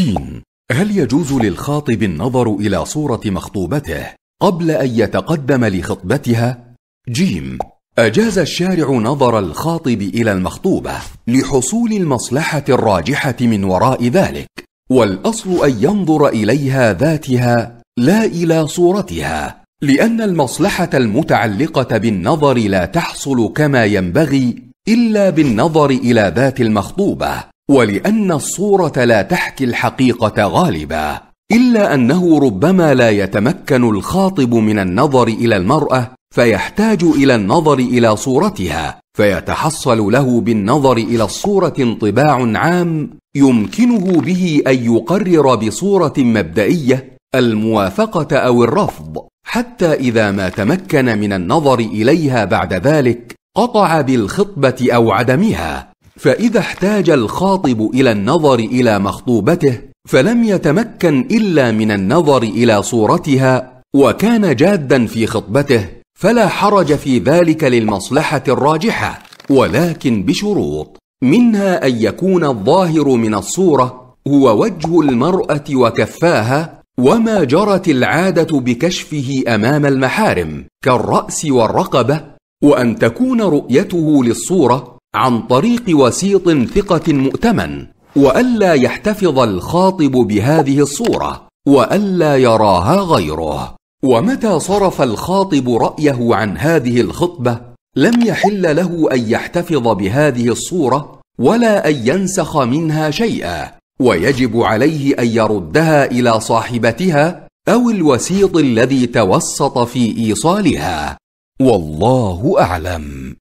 سين هل يجوز للخاطب النظر إلى صورة مخطوبته قبل أن يتقدم لخطبتها؟ جيم أجاز الشارع نظر الخاطب إلى المخطوبة لحصول المصلحة الراجحة من وراء ذلك، والأصل أن ينظر إليها ذاتها لا إلى صورتها، لأن المصلحة المتعلقة بالنظر لا تحصل كما ينبغي إلا بالنظر إلى ذات المخطوبة، ولان الصوره لا تحكي الحقيقه غالبا الا انه ربما لا يتمكن الخاطب من النظر الى المراه فيحتاج الى النظر الى صورتها فيتحصل له بالنظر الى الصوره انطباع عام يمكنه به ان يقرر بصوره مبدئيه الموافقه او الرفض حتى اذا ما تمكن من النظر اليها بعد ذلك قطع بالخطبه او عدمها فإذا احتاج الخاطب إلى النظر إلى مخطوبته فلم يتمكن إلا من النظر إلى صورتها وكان جادا في خطبته فلا حرج في ذلك للمصلحة الراجحة ولكن بشروط منها أن يكون الظاهر من الصورة هو وجه المرأة وكفاها وما جرت العادة بكشفه أمام المحارم كالرأس والرقبة وأن تكون رؤيته للصورة عن طريق وسيط ثقة مؤتمن وألا يحتفظ الخاطب بهذه الصورة وألا يراها غيره ومتى صرف الخاطب رأيه عن هذه الخطبة لم يحل له أن يحتفظ بهذه الصورة ولا أن ينسخ منها شيئا ويجب عليه أن يردها إلى صاحبتها أو الوسيط الذي توسط في إيصالها والله أعلم